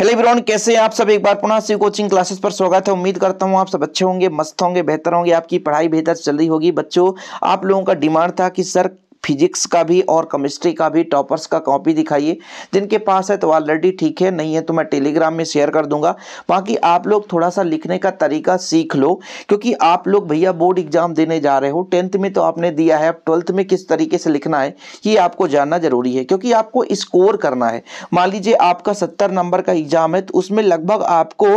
hello bronze कैसे हैं आप सब एक बार पुनः से कोचिंग क्लासेस पर स्वागत है उम्मीद करता हूं आप सब अच्छे होंगे मस्त होंगे बेहतर होंगे आपकी पढ़ाई बेहतर चल रही होगी बच्चों आप लोगों का डिमांड था कि सर फिजिक्स का भी और केमिस्ट्री का भी टॉपर्स का कॉपी दिखाइए जिनके पास है तो ऑलरेडी ठीक है नहीं है तो मैं टेलीग्राम में शेयर कर दूंगा बाकी आप लोग थोड़ा सा लिखने का तरीका सीख लो क्योंकि आप लोग भैया बोर्ड एग्जाम देने जा रहे हो टेंथ में तो आपने दिया है अब ट्वेल्थ में किस तरीके से लिखना है ये आपको जानना जरूरी है क्योंकि आपको स्कोर करना है मान लीजिए आपका सत्तर नंबर का एग्जाम है तो उसमें लगभग आपको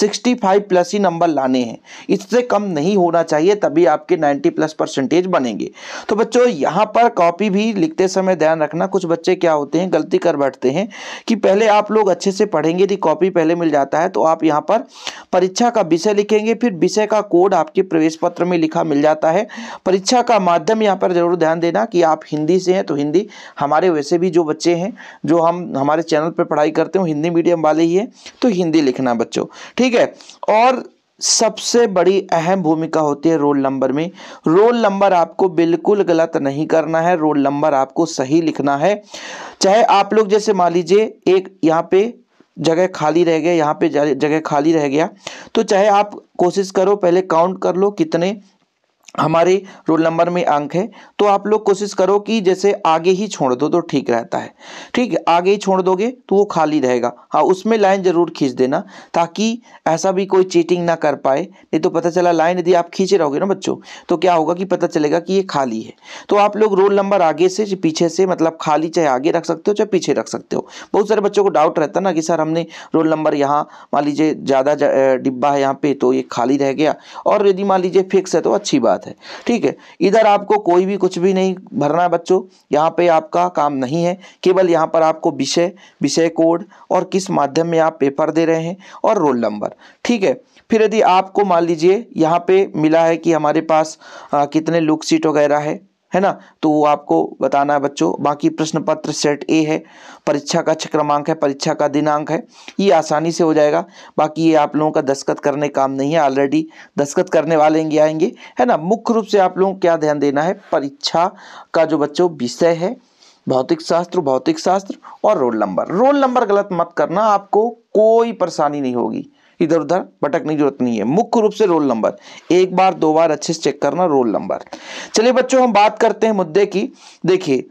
सिक्सटी फाइव प्लस ही नंबर लाने हैं इससे कम नहीं होना चाहिए तभी आपके नाइन्टी प्लस परसेंटेज बनेंगे तो बच्चों यहाँ पर कॉपी भी लिखते समय ध्यान रखना कुछ बच्चे क्या होते हैं गलती कर बैठते हैं कि पहले आप लोग अच्छे से पढ़ेंगे यदि कॉपी पहले मिल जाता है तो आप यहाँ पर परीक्षा का विषय लिखेंगे फिर विषय का कोड आपके प्रवेश पत्र में लिखा मिल जाता है परीक्षा का माध्यम यहाँ पर जरूर ध्यान देना कि आप हिंदी से हैं तो हिंदी हमारे वैसे भी जो बच्चे हैं जो हम हमारे चैनल पर पढ़ाई करते हैं हिंदी मीडियम वाले ही हैं तो हिंदी लिखना बच्चों ठीक है और सबसे बड़ी अहम भूमिका होती है रोल नंबर में रोल नंबर आपको बिल्कुल गलत नहीं करना है रोल नंबर आपको सही लिखना है चाहे आप लोग जैसे मान लीजिए एक यहाँ पे जगह खाली रह गया यहाँ पे जगह खाली रह गया तो चाहे आप कोशिश करो पहले काउंट कर लो कितने हमारे रोल नंबर में अंक है तो आप लोग कोशिश करो कि जैसे आगे ही छोड़ दो तो ठीक रहता है ठीक है आगे ही छोड़ दोगे तो वो खाली रहेगा हाँ उसमें लाइन ज़रूर खींच देना ताकि ऐसा भी कोई चीटिंग ना कर पाए नहीं तो पता चला लाइन यदि आप खींचे रहोगे ना बच्चों तो क्या होगा कि पता चलेगा कि ये खाली है तो आप लोग रोल नंबर आगे से पीछे से मतलब खाली चाहे आगे रख सकते हो चाहे पीछे रख सकते हो बहुत सारे बच्चों को डाउट रहता ना कि सर हमने रोल नंबर यहाँ मान लीजिए ज़्यादा डिब्बा है यहाँ पर तो ये खाली रह गया और यदि मान लीजिए फिक्स है तो अच्छी बात बात है ठीक है इधर आपको कोई भी कुछ भी नहीं भरना है बच्चों यहाँ पे आपका काम नहीं है केवल यहाँ पर आपको विषय विषय कोड और किस माध्यम में आप पेपर दे रहे हैं और रोल नंबर ठीक है फिर यदि आपको मान लीजिए यहाँ पे मिला है कि हमारे पास आ, कितने लुक सीट वगैरह है है ना तो वो आपको बताना है बच्चों बाकी प्रश्न पत्र सेट ए है परीक्षा का अच्छा क्रमांक है परीक्षा का दिनांक है ये आसानी से हो जाएगा बाकी ये आप लोगों का दस्खत करने काम नहीं है ऑलरेडी दस्खत करने वाले आएंगे है ना मुख्य रूप से आप लोगों को क्या ध्यान देना है परीक्षा का जो बच्चों विषय है भौतिक शास्त्र भौतिक शास्त्र और रोल नंबर रोल नंबर गलत मत करना आपको कोई परेशानी नहीं होगी इधर उधर भटकने की जरूरत नहीं है मुख्य रूप से रोल नंबर एक बार दो बार अच्छे से चेक करना रोल नंबर चलिए बच्चों हम बात करते हैं मुद्दे की देखिए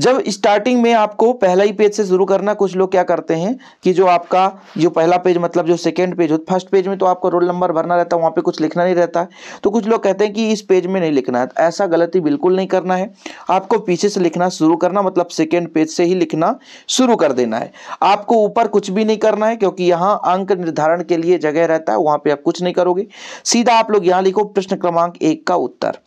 जब स्टार्टिंग में आपको पहला ही पेज से शुरू करना कुछ लोग क्या करते हैं कि जो आपका जो पहला पेज मतलब जो सेकेंड पेज हो फर्स्ट पेज में तो आपका रोल नंबर भरना रहता है वहाँ पे कुछ लिखना नहीं रहता है तो कुछ लोग कहते हैं कि इस पेज में नहीं लिखना है तो ऐसा गलती बिल्कुल नहीं करना है आपको पीछे से लिखना शुरू करना मतलब सेकेंड पेज से ही लिखना शुरू कर देना है आपको ऊपर कुछ भी नहीं करना है क्योंकि यहाँ अंक निर्धारण के लिए जगह रहता है वहाँ पर आप कुछ नहीं करोगे सीधा आप लोग यहाँ लिखो प्रश्न क्रमांक एक का उत्तर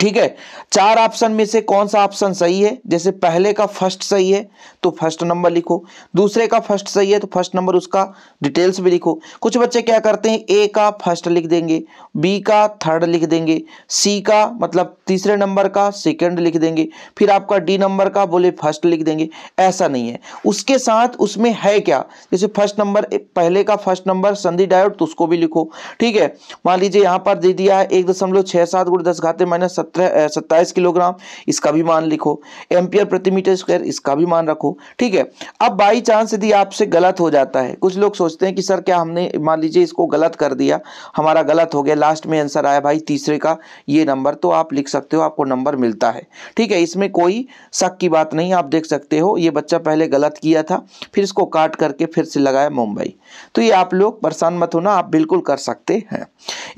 ठीक है चार ऑप्शन में से कौन सा ऑप्शन सही है जैसे पहले का फर्स्ट सही है तो फर्स्ट नंबर लिखो दूसरे का फर्स्ट सही है तो फर्स्ट नंबर उसका डिटेल्स भी लिखो कुछ बच्चे क्या करते हैं ए का फर्स्ट लिख देंगे बी का थर्ड लिख देंगे सी का मतलब तीसरे नंबर का सेकंड लिख देंगे फिर आपका डी नंबर का बोले फर्स्ट लिख देंगे ऐसा नहीं है उसके साथ उसमें है क्या जैसे फर्स्ट नंबर पहले का फर्स्ट नंबर संधि डायोड तो उसको भी लिखो ठीक है मान लीजिए यहाँ पर दे दिया है एक दशमलव छः सात गुड़ दस घाते माइनस सत्ताईस किलोग्राम इसका भी मान लिखो एम्पियर प्रति मीटर स्क्वायर इसका भी मान रखो ठीक है अब बाई चांस यदि आपसे गलत हो जाता है कुछ लोग सोचते हैं कि सर क्या हमने मान लीजिए इसको गलत कर दिया हमारा गलत हो गया लास्ट में आंसर आया भाई तीसरे का ये नंबर तो आप लिख सकते हो आपको नंबर मिलता है ठीक है इसमें कोई शक की बात नहीं आप देख सकते हो ये बच्चा पहले गलत किया था फिर इसको काट करके फिर से लगाया मुंबई तो ये आप लोग परेशान मत होना आप बिल्कुल कर सकते हैं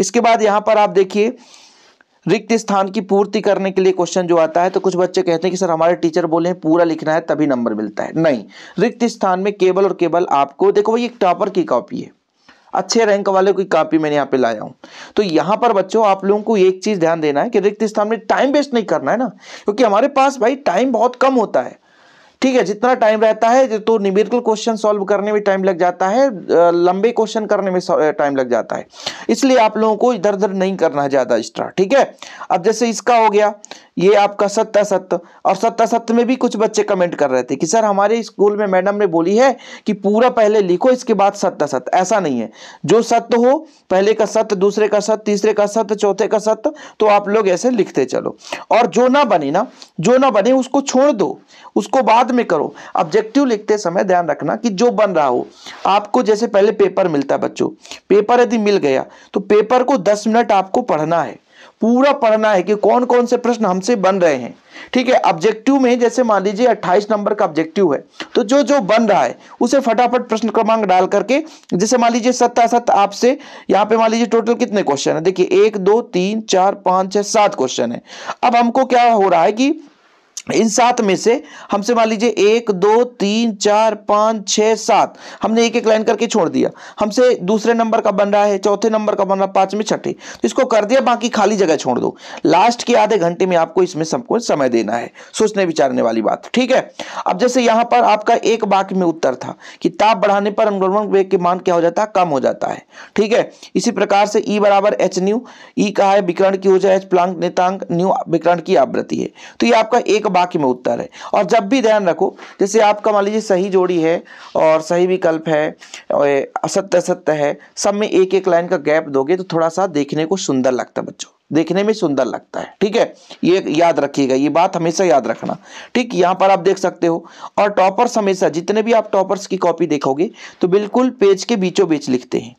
इसके बाद यहाँ पर आप देखिए रिक्त स्थान की पूर्ति करने के लिए क्वेश्चन जो आता है तो कुछ बच्चे कहते हैं कि सर हमारे टीचर बोले हैं पूरा लिखना है तभी नंबर मिलता है नहीं रिक्त स्थान में केवल और केवल आपको देखो भाई एक टॉपर की कॉपी है अच्छे रैंक वाले की कापी मैंने यहाँ पे लाया हूँ तो यहाँ पर बच्चों आप लोगों को एक चीज़ ध्यान देना है कि रिक्त स्थान में टाइम वेस्ट नहीं करना है ना क्योंकि हमारे पास भाई टाइम बहुत कम होता है ठीक है जितना टाइम रहता है तो निमेरिकल क्वेश्चन सॉल्व करने में टाइम लग जाता है लंबे क्वेश्चन करने में टाइम लग जाता है इसलिए आप लोगों को इधर उधर नहीं करना है ज़्यादा एक्स्ट्रा ठीक है अब जैसे इसका हो गया ये आपका सत्य सत्य और सत्य सत्य में भी कुछ बच्चे कमेंट कर रहे थे कि सर हमारे स्कूल में मैडम ने बोली है कि पूरा पहले लिखो इसके बाद सत्य सत्य ऐसा नहीं है जो सत्य हो पहले का सत्य दूसरे का सत्य तीसरे का सत्य चौथे का सत्य तो आप लोग ऐसे लिखते चलो और जो ना बने ना जो ना बने उसको छोड़ दो उसको बाद में करो ऑब्जेक्टिव लिखते समय ध्यान रखना कि जो बन रहा हो आपको जैसे पहले पेपर मिलता है बच्चों पेपर यदि मिल गया तो पेपर को दस मिनट आपको पढ़ना है पूरा पढ़ना है कि कौन कौन से प्रश्न हमसे बन रहे हैं ठीक है ऑब्जेक्टिव में जैसे मान लीजिए 28 नंबर का ऑब्जेक्टिव है तो जो जो बन रहा है उसे फटाफट प्रश्न क्रमांक डाल करके जैसे मान लीजिए सत्य आपसे यहाँ पे मान लीजिए टोटल कितने क्वेश्चन है देखिए एक दो तीन चार पांच छह सात क्वेश्चन है अब हमको क्या हो रहा है कि इन सात में से हमसे मान लीजिए एक दो तीन चार पाँच छः सात हमने एक एक लाइन करके छोड़ दिया हमसे दूसरे नंबर का बन रहा है चौथे नंबर का बन रहा है पाँच में छठे तो इसको कर दिया बाकी खाली जगह छोड़ दो लास्ट के आधे घंटे में आपको इसमें सबको समय देना है सोचने विचारने वाली बात ठीक है अब जैसे यहाँ पर आपका एक वाक्य में उत्तर था कि ताप बढ़ाने पर अनुगमन वेग के मान क्या हो जाता है कम हो जाता है ठीक है इसी प्रकार से ई e बराबर एच न्यू ई कहा है विकरण की ऊर्जा एच प्लांक नेतांक न्यू विकरण की आवृत्ति है तो ये आपका एक बाकी में उत्तर है और जब भी ध्यान रखो जैसे आपका मान लीजिए सही जोड़ी है और सही विकल्प है असत्य असत्य है सब में एक एक लाइन का गैप दोगे तो थोड़ा सा देखने को सुंदर लगता है बच्चों देखने में सुंदर लगता है ठीक है ये याद रखिएगा ये बात हमेशा याद रखना ठीक यहाँ पर आप देख सकते हो और टॉपर्स हमेशा जितने भी आप टॉपर्स की कॉपी देखोगे तो बिल्कुल पेज के बीचों बीच लिखते हैं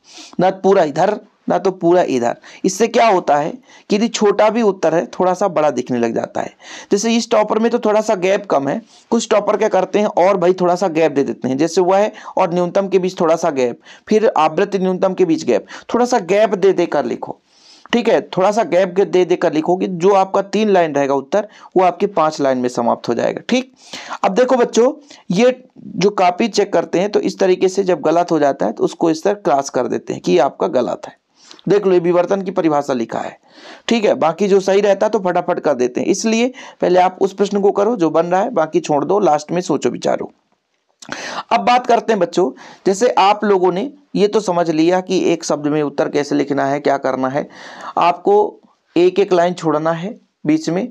ना पूरा इधर ना तो पूरा इधर इससे क्या होता है कि यदि छोटा भी उत्तर है थोड़ा सा बड़ा दिखने लग जाता है जैसे इस टॉपर में तो थोड़ा सा गैप कम है कुछ टॉपर क्या करते हैं और भाई थोड़ा सा गैप दे देते हैं जैसे वह है और न्यूनतम के बीच थोड़ा सा गैप फिर आवृत्ति न्यूनतम के बीच गैप थोड़ा सा गैप दे देकर लिखो ठीक है थोड़ा सा गैप दे देकर लिखोगे जो आपका तीन लाइन रहेगा उत्तर वो आपके पांच लाइन में समाप्त हो जाएगा ठीक अब देखो बच्चों ये जो कॉपी चेक करते हैं तो इस तरीके से जब गलत हो जाता है तो उसको इस तरह क्रॉस कर देते हैं कि आपका गलत है देख लो ये विवर्तन की परिभाषा लिखा है ठीक है बाकी जो सही रहता तो फटाफट कर देते हैं इसलिए पहले आप उस प्रश्न को करो जो बन रहा है बाकी छोड़ दो लास्ट में सोचो विचारो अब बात करते हैं बच्चों जैसे आप लोगों ने ये तो समझ लिया कि एक शब्द में उत्तर कैसे लिखना है क्या करना है आपको एक एक लाइन छोड़ना है बीच में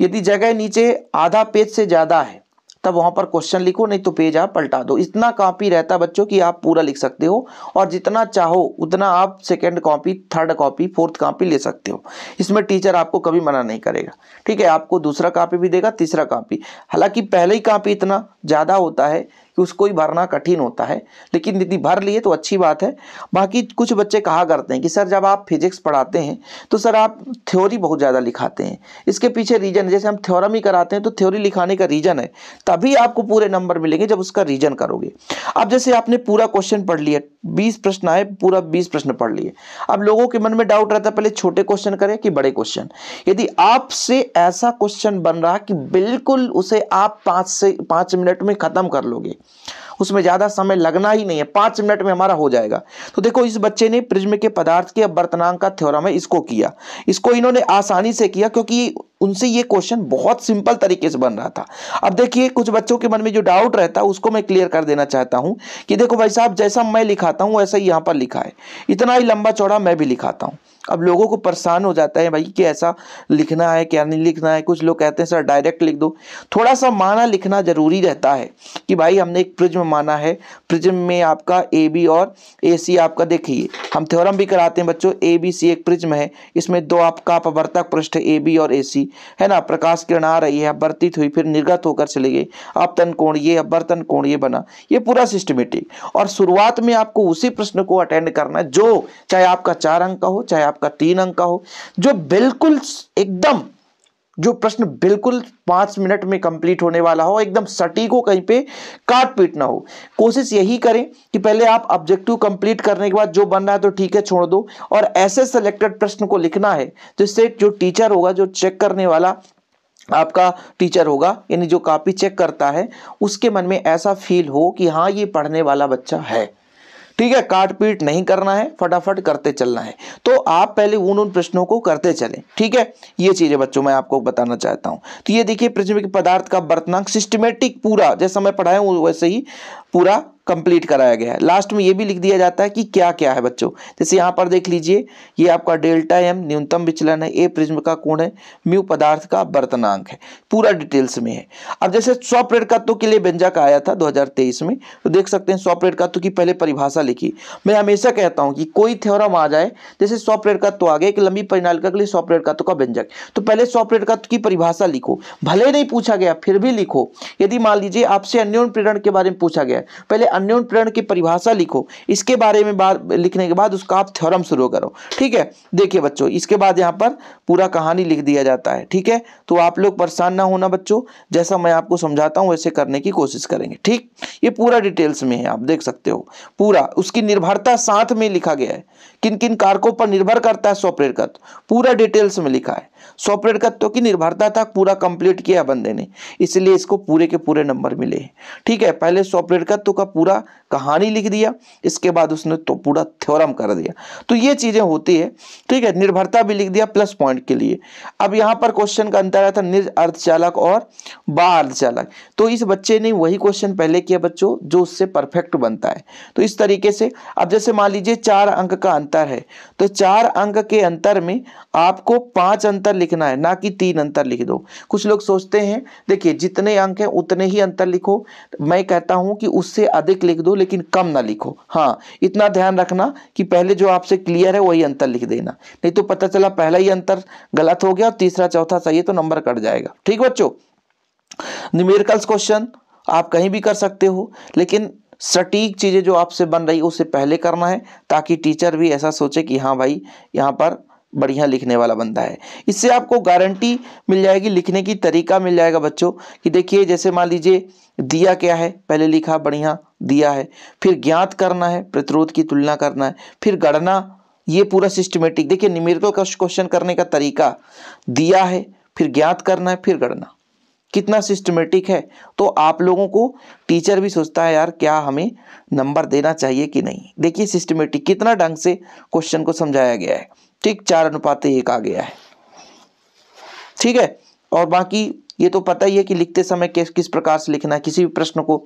यदि जगह नीचे आधा पेज से ज़्यादा है तब वहाँ पर क्वेश्चन लिखो नहीं तो पेज आप पलटा दो इतना कापी रहता बच्चों कि आप पूरा लिख सकते हो और जितना चाहो उतना आप second copy third copy fourth copy ले सकते हो इसमें टीचर आपको कभी मना नहीं करेगा ठीक है आपको दूसरा कापी भी देगा तीसरा कापी हालांकि पहले ही कापी इतना ज़्यादा होता है कि उसको ही भरना कठिन होता है लेकिन यदि भर लिए तो अच्छी बात है बाकी कुछ बच्चे कहा करते हैं कि सर जब आप फिजिक्स पढ़ाते हैं तो सर आप थ्योरी बहुत ज़्यादा लिखाते हैं इसके पीछे रीजन जैसे हम थ्योरम ही कराते हैं तो थ्योरी लिखाने का रीजन है तभी आपको पूरे नंबर मिलेंगे जब उसका रीजन करोगे अब जैसे आपने पूरा क्वेश्चन पढ़ लिया बीस प्रश्न आए पूरा बीस प्रश्न पढ़ लिए अब लोगों के मन में डाउट रहता है पहले छोटे क्वेश्चन करें कि बड़े क्वेश्चन यदि आपसे ऐसा क्वेश्चन बन रहा कि बिल्कुल उसे आप पाँच से पाँच मिनट में ख़त्म कर लोगे उसमें ज़्यादा समय लगना ही नहीं है पाँच मिनट में हमारा हो जाएगा तो देखो इस बच्चे ने प्रिज्म के पदार्थ के अपवर्तनांक का थ्योरम है इसको किया इसको इन्होंने आसानी से किया क्योंकि उनसे ये क्वेश्चन बहुत सिंपल तरीके से बन रहा था अब देखिए कुछ बच्चों के मन में जो डाउट रहता है उसको मैं क्लियर कर देना चाहता हूँ कि देखो भाई साहब जैसा मैं लिखाता हूँ वैसा ही यहाँ पर लिखा है इतना ही लंबा चौड़ा मैं भी लिखाता हूँ अब लोगों को परेशान हो जाता है भाई कि ऐसा लिखना है क्या नहीं लिखना है कुछ लोग कहते हैं सर डायरेक्ट लिख दो थोड़ा सा माना लिखना ज़रूरी रहता है कि भाई हमने एक प्रिज्म माना है प्रिज्म में आपका ए बी और ए सी आपका देखिए हम थ्योरम भी कराते हैं बच्चों ए बी सी एक प्रिज्म है इसमें दो आपका अपवर्तक पृष्ठ ए बी और ए सी है ना प्रकाश किरण आ रही है अपवर्तित हुई फिर निर्गत होकर गए अब अपतन कोण ये अपवर्तन कोण ये बना ये पूरा सिस्टमेटिक और शुरुआत में आपको उसी प्रश्न को अटेंड करना है जो चाहे आपका चार अंक का हो चाहे आप आपका तीन अंक का हो जो बिल्कुल एकदम जो प्रश्न बिल्कुल पांच मिनट में कंप्लीट होने वाला हो एकदम सटी को कहीं पे काट पीट ना हो कोशिश यही करें कि पहले आप ऑब्जेक्टिव कंप्लीट करने के बाद जो बन रहा है तो ठीक है छोड़ दो और ऐसे सिलेक्टेड प्रश्न को लिखना है तो जो टीचर होगा जो चेक करने वाला आपका टीचर होगा यानी जो कापी चेक करता है उसके मन में ऐसा फील हो कि हाँ ये पढ़ने वाला बच्चा है ठीक है काट पीट नहीं करना है फटाफट करते चलना है तो आप पहले उन उन प्रश्नों को करते चलें ठीक है ये चीज़ें बच्चों मैं आपको बताना चाहता हूँ तो ये देखिए पृथ्वी के पदार्थ का वर्तनांक सिस्टमेटिक पूरा जैसा मैं पढ़ाया हूं वैसे ही पूरा कंप्लीट कराया गया है लास्ट में ये भी लिख दिया जाता है कि क्या क्या है बच्चों जैसे यहाँ पर देख लीजिए ये आपका डेल्टा एम न्यूनतम विचलन है ए प्रिज्म का कोण है म्यू पदार्थ का बर्तनांक है पूरा डिटेल्स में है अब जैसे सौ प्रेरकत्व के लिए व्यंजक आया था 2023 में तो देख सकते हैं सौ प्रेरकत्व की पहले परिभाषा लिखी मैं हमेशा कहता हूँ कि कोई थ्योरम आ जाए जैसे सौ प्रेरकत्व आ गया एक लंबी परिणालिका के लिए सौ प्रेरकत्व का व्यंजक तो पहले सौ प्रेरकत्व की परिभाषा लिखो भले नहीं पूछा गया फिर भी लिखो यदि मान लीजिए आपसे अन्योन प्रेरण के बारे में पूछा गया पहले अन्योन प्रेरण की परिभाषा लिखो इसके बारे में बात लिखने के बाद उसका आप थ्योरम शुरू करो ठीक है देखिए बच्चों इसके बाद यहाँ पर पूरा कहानी लिख दिया जाता है ठीक है तो आप लोग परेशान ना होना बच्चों जैसा मैं आपको समझाता हूँ वैसे करने की कोशिश करेंगे ठीक ये पूरा डिटेल्स में है आप देख सकते हो पूरा उसकी निर्भरता साथ में लिखा गया है किन किन कारकों पर निर्भर करता है स्वप्रेरक पूरा डिटेल्स में लिखा है स्वप्रेरकत्व तत्व की निर्भरता तक पूरा कंप्लीट किया बंदे ने इसलिए इसको पूरे के पूरे नंबर मिले ठीक है पहले स्वप्रेरकत्व तत्व का पूरा पूरा कहानी लिख दिया इसके बाद उसने तो पूरा थ्योरम कर दिया तो ये चीज़ें होती है ठीक है निर्भरता भी लिख दिया प्लस पॉइंट के लिए अब यहां पर क्वेश्चन का अंतर आया था निज अर्धचालक और बा अर्धचालक तो इस बच्चे ने वही क्वेश्चन पहले किया बच्चों जो उससे परफेक्ट बनता है तो इस तरीके से अब जैसे मान लीजिए चार अंक का अंतर है तो चार अंक के अंतर में आपको पांच अंतर लिखना है ना कि तीन अंतर लिख दो कुछ लोग सोचते हैं देखिए जितने अंक हैं उतने ही अंतर लिखो मैं कहता हूं कि उससे अधिक तारीख लिख दो लेकिन कम ना लिखो हाँ इतना ध्यान रखना कि पहले जो आपसे क्लियर है वही अंतर लिख देना नहीं तो पता चला पहला ही अंतर गलत हो गया और तीसरा चौथा सही है तो नंबर कट जाएगा ठीक बच्चो न्यूमेरिकल्स क्वेश्चन आप कहीं भी कर सकते हो लेकिन सटीक चीज़ें जो आपसे बन रही उसे पहले करना है ताकि टीचर भी ऐसा सोचे कि हाँ भाई यहाँ पर बढ़िया लिखने वाला बंदा है इससे आपको गारंटी मिल जाएगी लिखने की तरीका मिल जाएगा बच्चों कि देखिए जैसे मान लीजिए दिया क्या है पहले लिखा बढ़िया दिया है फिर ज्ञात करना है प्रतिरोध की तुलना करना है फिर गणना ये पूरा सिस्टमेटिक देखिए निमेरिकल का क्वेश्चन करने का तरीका दिया है फिर ज्ञात करना है फिर गणना कितना सिस्टमेटिक है तो आप लोगों को टीचर भी सोचता है यार क्या हमें नंबर देना चाहिए कि नहीं देखिए सिस्टमेटिक कितना ढंग से क्वेश्चन को समझाया गया है ठीक चार अनुपात एक आ गया है ठीक है और बाकी ये तो पता ही है कि लिखते समय किस किस प्रकार से लिखना है किसी भी प्रश्न को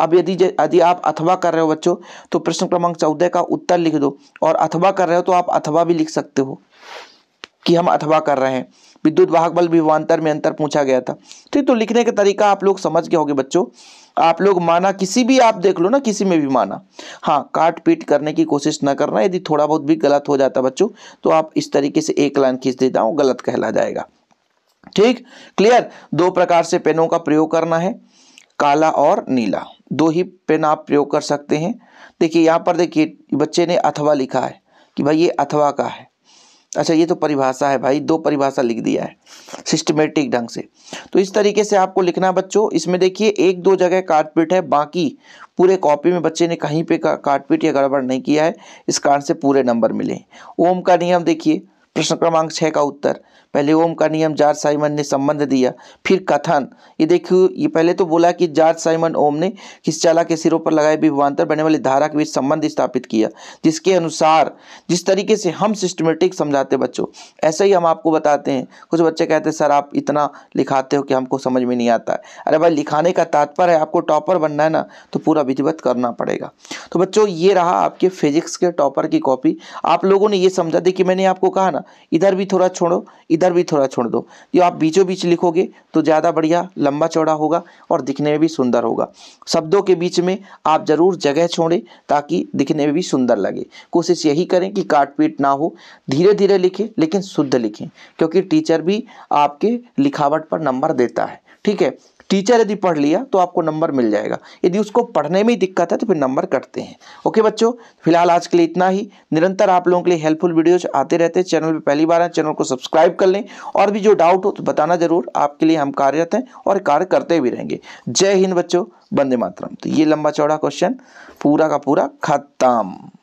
अब यदि यदि आप अथवा कर रहे हो बच्चों तो प्रश्न क्रमांक चौदह का उत्तर लिख दो और अथवा कर रहे हो तो आप अथवा भी लिख सकते हो कि हम अथवा कर रहे हैं विद्युत वाहक बल विवान्तर में अंतर पूछा गया था ठीक तो लिखने का तरीका आप लोग समझ गए होंगे बच्चों आप लोग माना किसी भी आप देख लो ना किसी में भी माना हाँ काट पीट करने की कोशिश ना करना यदि थोड़ा बहुत भी गलत हो जाता बच्चों तो आप इस तरीके से एक लाइन खींच देता हूँ गलत कहला जाएगा ठीक क्लियर दो प्रकार से पेनों का प्रयोग करना है काला और नीला दो ही पेन आप प्रयोग कर सकते हैं देखिए यहाँ पर देखिए बच्चे ने अथवा लिखा है कि भाई ये अथवा का है अच्छा ये तो परिभाषा है भाई दो परिभाषा लिख दिया है सिस्टमेटिक ढंग से तो इस तरीके से आपको लिखना है बच्चों इसमें देखिए एक दो जगह काटपीट है बाकी पूरे कॉपी में बच्चे ने कहीं पे काटपीट या गड़बड़ नहीं किया है इस कारण से पूरे नंबर मिले ओम का नियम देखिए प्रश्न क्रमांक छः का उत्तर पहले ओम का नियम जार्ज साइमन ने संबंध दिया फिर कथन ये देखियो ये पहले तो बोला कि जार्ज साइमन ओम ने किस चाला के सिरों पर लगाए विभवान्तर बने वाली धारा के बीच संबंध स्थापित किया जिसके अनुसार जिस तरीके से हम सिस्टमेटिक समझाते बच्चों ऐसा ही हम आपको बताते हैं कुछ बच्चे कहते हैं सर आप इतना लिखाते हो कि हमको समझ में नहीं आता है अरे भाई लिखाने का तात्पर्य है आपको टॉपर बनना है ना तो पूरा विधिवत करना पड़ेगा तो बच्चों ये रहा आपके फिजिक्स के टॉपर की कॉपी आप लोगों ने ये समझा देखिए मैंने आपको कहा ना ना इधर भी थोड़ा छोड़ो इधर भी थोड़ा छोड़ दो जो आप बीचों बीच लिखोगे तो ज़्यादा बढ़िया लंबा चौड़ा होगा और दिखने में भी सुंदर होगा शब्दों के बीच में आप ज़रूर जगह छोड़ें ताकि दिखने में भी सुंदर लगे कोशिश यही करें कि काटपीट ना हो धीरे धीरे लिखें लेकिन शुद्ध लिखें क्योंकि टीचर भी आपके लिखावट पर नंबर देता है ठीक है टीचर यदि पढ़ लिया तो आपको नंबर मिल जाएगा यदि उसको पढ़ने में ही दिक्कत है तो फिर नंबर कटते हैं ओके बच्चों फिलहाल आज के लिए इतना ही निरंतर आप लोगों के लिए हेल्पफुल वीडियोज आते रहते हैं चैनल पर पहली बार है चैनल को सब्सक्राइब कर लें और भी जो डाउट हो तो बताना जरूर आपके लिए हम कार्यरत हैं और कार्य करते भी रहेंगे जय हिंद बच्चों बंदे मातरम तो ये लंबा चौड़ा क्वेश्चन पूरा का पूरा खत्म